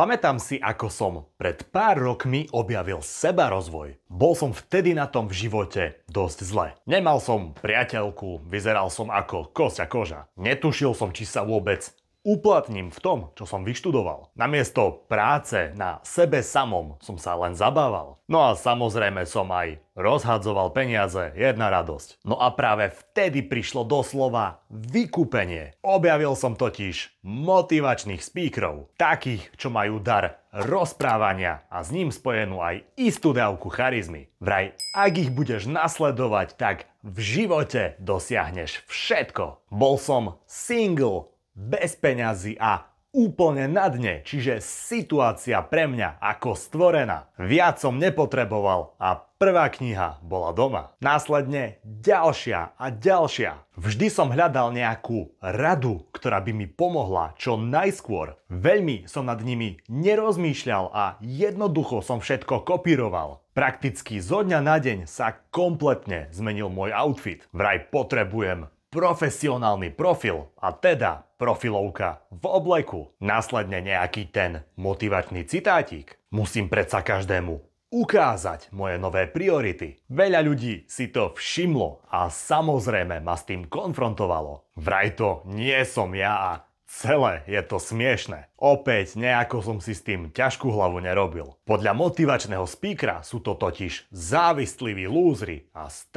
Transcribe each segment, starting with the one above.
Pamätám si, ako som pred pár rokmi objavil seba rozvoj. Bol som vtedy na tom v živote dosť zle. Nemal som priateľku, vyzeral som ako a koža. Netušil som, či sa vôbec uplatním v tom, čo som vyštudoval. Namiesto práce na sebe samom som sa len zabával. No a samozrejme som aj rozhadzoval peniaze, jedna radosť. No a práve vtedy prišlo doslova vykúpenie. Objavil som totiž motivačných speakerov, takých, čo majú dar rozprávania a s ním spojenú aj istú dávku charizmy. Vraj, ak ich budeš nasledovať, tak v živote dosiahneš všetko. Bol som single bez peňazí a úplne na dne, čiže situácia pre mňa ako stvorená. Viac som nepotreboval a prvá kniha bola doma. Následne ďalšia a ďalšia. Vždy som hľadal nejakú radu, ktorá by mi pomohla čo najskôr. Veľmi som nad nimi nerozmýšľal a jednoducho som všetko kopíroval. Prakticky zo dňa na deň sa kompletne zmenil môj outfit. Vraj potrebujem profesionálny profil a teda profilovka v obleku, následne nejaký ten motivačný citátik. Musím predsa každému ukázať moje nové priority. Veľa ľudí si to všimlo a samozrejme ma s tým konfrontovalo. Vraj to nie som ja a Celé je to smiešne. Opäť nejako som si s tým ťažkú hlavu nerobil. Podľa motivačného speakera sú to totiž závistliví lúzry a s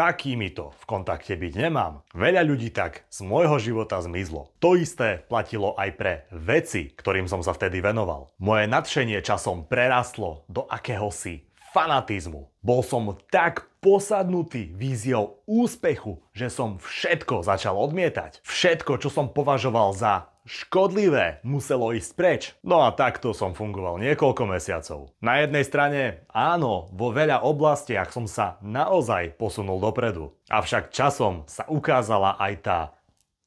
to v kontakte byť nemám. Veľa ľudí tak z môjho života zmizlo. To isté platilo aj pre veci, ktorým som sa vtedy venoval. Moje nadšenie časom prerastlo do akéhosi fanatizmu. Bol som tak posadnutý víziou úspechu, že som všetko začal odmietať. Všetko, čo som považoval za škodlivé muselo ísť preč. No a takto som fungoval niekoľko mesiacov. Na jednej strane, áno, vo veľa oblastiach som sa naozaj posunul dopredu. Avšak časom sa ukázala aj tá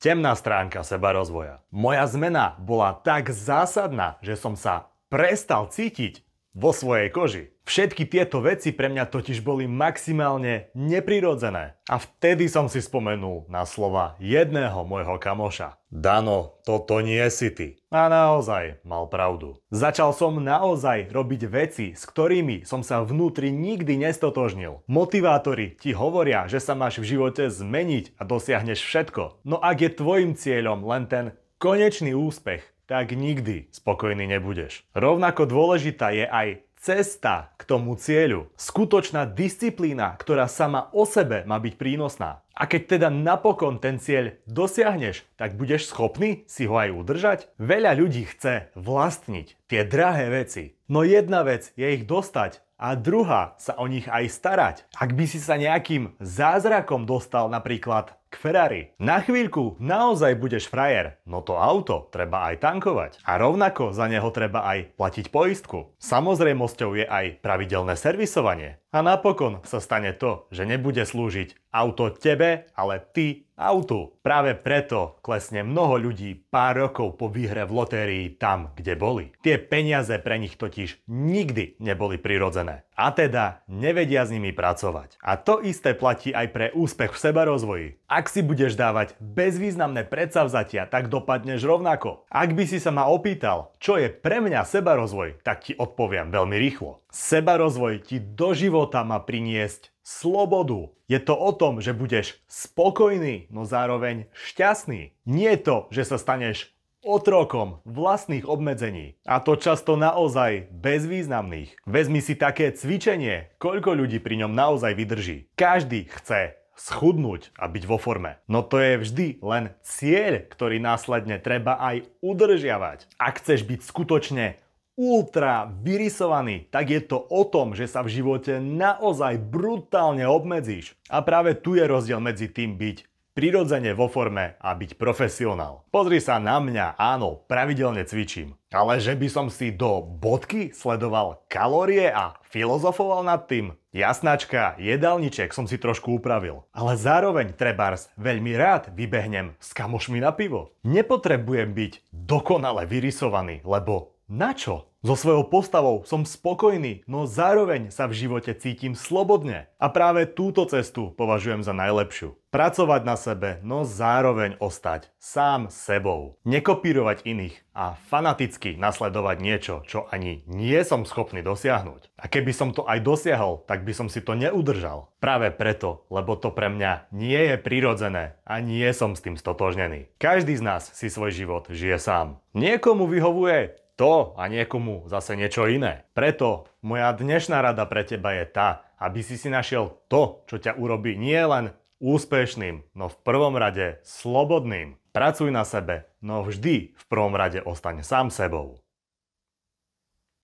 temná stránka seba rozvoja. Moja zmena bola tak zásadná, že som sa prestal cítiť vo svojej koži. Všetky tieto veci pre mňa totiž boli maximálne neprirodzené. A vtedy som si spomenul na slova jedného môjho kamoša. Dano, toto nie si ty. A naozaj mal pravdu. Začal som naozaj robiť veci, s ktorými som sa vnútri nikdy nestotožnil. Motivátori ti hovoria, že sa máš v živote zmeniť a dosiahneš všetko. No ak je tvojim cieľom len ten konečný úspech, tak nikdy spokojný nebudeš. Rovnako dôležitá je aj cesta k tomu cieľu. Skutočná disciplína, ktorá sama o sebe má byť prínosná. A keď teda napokon ten cieľ dosiahneš, tak budeš schopný si ho aj udržať? Veľa ľudí chce vlastniť tie drahé veci. No jedna vec je ich dostať a druhá sa o nich aj starať. Ak by si sa nejakým zázrakom dostal napríklad Ferrari. Na chvíľku naozaj budeš frajer, no to auto treba aj tankovať. A rovnako za neho treba aj platiť poistku. Samozrejmosťou je aj pravidelné servisovanie. A napokon sa stane to, že nebude slúžiť auto tebe, ale ty autu. Práve preto klesne mnoho ľudí pár rokov po výhre v lotérii tam, kde boli. Tie peniaze pre nich totiž nikdy neboli prirodzené. A teda nevedia s nimi pracovať. A to isté platí aj pre úspech v sebarozvoji. Ak ak si budeš dávať bezvýznamné predsavzatia, tak dopadneš rovnako. Ak by si sa ma opýtal, čo je pre mňa sebarozvoj, tak ti odpoviem veľmi rýchlo. Sebarozvoj ti do života má priniesť slobodu. Je to o tom, že budeš spokojný, no zároveň šťastný. Nie to, že sa staneš otrokom vlastných obmedzení. A to často naozaj bezvýznamných. Vezmi si také cvičenie, koľko ľudí pri ňom naozaj vydrží. Každý chce schudnúť a byť vo forme. No to je vždy len cieľ, ktorý následne treba aj udržiavať. Ak chceš byť skutočne ultra vyrysovaný, tak je to o tom, že sa v živote naozaj brutálne obmedzíš. A práve tu je rozdiel medzi tým byť prirodzene vo forme a byť profesionál. Pozri sa na mňa, áno, pravidelne cvičím. Ale že by som si do bodky sledoval kalórie a filozofoval nad tým? Jasnačka, jedálniček som si trošku upravil. Ale zároveň, trebárs, veľmi rád vybehnem s kamošmi na pivo. Nepotrebujem byť dokonale vyrysovaný, lebo na čo? So svojou postavou som spokojný, no zároveň sa v živote cítim slobodne. A práve túto cestu považujem za najlepšiu. Pracovať na sebe, no zároveň ostať sám sebou. Nekopírovať iných a fanaticky nasledovať niečo, čo ani nie som schopný dosiahnuť. A keby som to aj dosiahol, tak by som si to neudržal. Práve preto, lebo to pre mňa nie je prirodzené a nie som s tým stotožnený. Každý z nás si svoj život žije sám. Niekomu vyhovuje to a niekomu zase niečo iné. Preto moja dnešná rada pre teba je tá, aby si si našiel to, čo ťa urobí nie len úspešným, no v prvom rade slobodným. Pracuj na sebe, no vždy v prvom rade ostaň sám sebou.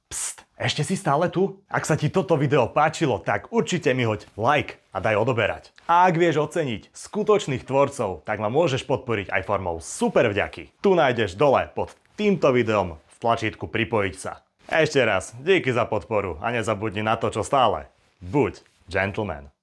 Pst, ešte si stále tu? Ak sa ti toto video páčilo, tak určite mi hoď like a daj odoberať. A ak vieš oceniť skutočných tvorcov, tak ma môžeš podporiť aj formou super vďaky. Tu nájdeš dole pod týmto videom tlačítku pripojiť sa. Ešte raz, díky za podporu a nezabudni na to, čo stále. Buď gentleman.